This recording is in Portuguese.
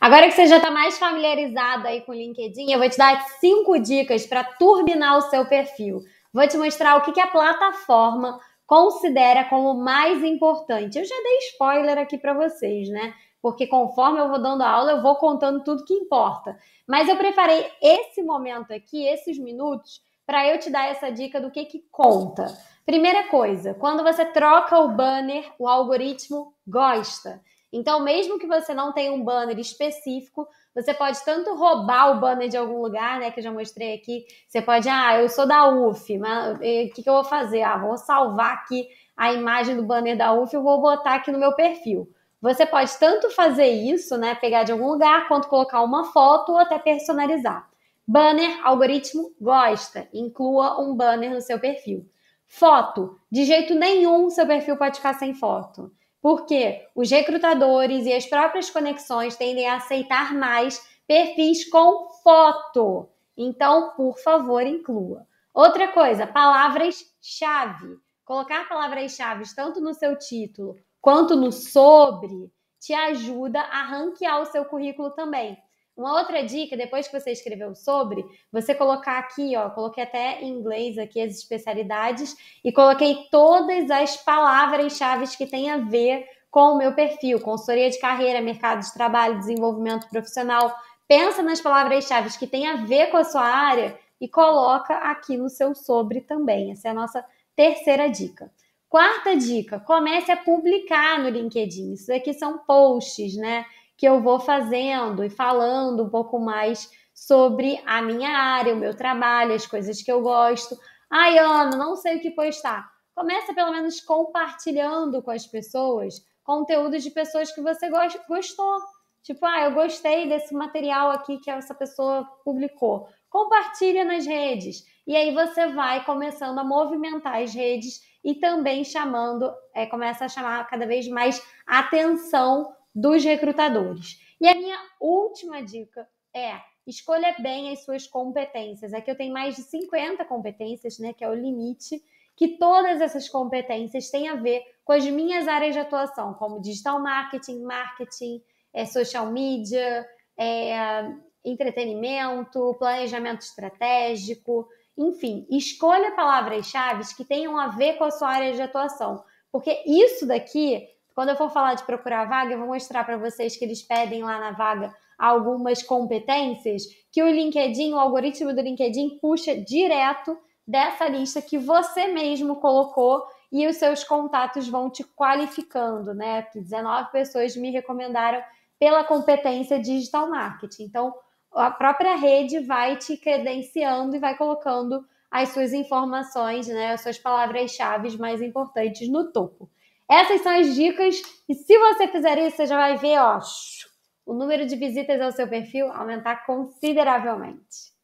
Agora que você já está mais familiarizado aí com o LinkedIn, eu vou te dar cinco dicas para turbinar o seu perfil. Vou te mostrar o que, que a plataforma considera como mais importante. Eu já dei spoiler aqui para vocês, né? Porque conforme eu vou dando aula, eu vou contando tudo que importa. Mas eu preparei esse momento aqui, esses minutos, para eu te dar essa dica do que, que conta. Primeira coisa, quando você troca o banner, o algoritmo gosta. Então, mesmo que você não tenha um banner específico, você pode tanto roubar o banner de algum lugar, né? Que eu já mostrei aqui. Você pode, ah, eu sou da UF, mas o eh, que, que eu vou fazer? Ah, vou salvar aqui a imagem do banner da UF e vou botar aqui no meu perfil. Você pode tanto fazer isso, né? Pegar de algum lugar, quanto colocar uma foto ou até personalizar. Banner, algoritmo gosta. Inclua um banner no seu perfil. Foto, de jeito nenhum seu perfil pode ficar sem foto porque os recrutadores e as próprias conexões tendem a aceitar mais perfis com foto. Então, por favor, inclua. Outra coisa, palavras-chave. Colocar palavras-chave tanto no seu título quanto no sobre te ajuda a ranquear o seu currículo também. Uma outra dica, depois que você escreveu sobre, você colocar aqui, ó, coloquei até em inglês aqui as especialidades e coloquei todas as palavras-chave que tem a ver com o meu perfil, consultoria de carreira, mercado de trabalho, desenvolvimento profissional. Pensa nas palavras-chave que tem a ver com a sua área e coloca aqui no seu sobre também. Essa é a nossa terceira dica. Quarta dica, comece a publicar no LinkedIn. Isso aqui são posts, né? que eu vou fazendo e falando um pouco mais sobre a minha área, o meu trabalho, as coisas que eu gosto. Ai, Ana, não sei o que postar. Começa pelo menos compartilhando com as pessoas conteúdo de pessoas que você gostou. Tipo, ah, eu gostei desse material aqui que essa pessoa publicou. Compartilha nas redes. E aí você vai começando a movimentar as redes e também chamando, é, começa a chamar cada vez mais atenção dos recrutadores. E a minha última dica é escolha bem as suas competências. Aqui eu tenho mais de 50 competências, né, que é o limite, que todas essas competências têm a ver com as minhas áreas de atuação, como digital marketing, marketing, é, social media, é, entretenimento, planejamento estratégico, enfim, escolha palavras-chave que tenham a ver com a sua área de atuação, porque isso daqui quando eu for falar de procurar vaga, eu vou mostrar para vocês que eles pedem lá na vaga algumas competências que o LinkedIn, o algoritmo do LinkedIn puxa direto dessa lista que você mesmo colocou e os seus contatos vão te qualificando, né? Que 19 pessoas me recomendaram pela competência digital marketing. Então, a própria rede vai te credenciando e vai colocando as suas informações, né, as suas palavras-chave mais importantes no topo. Essas são as dicas e se você fizer isso, você já vai ver, ó, o número de visitas ao seu perfil aumentar consideravelmente.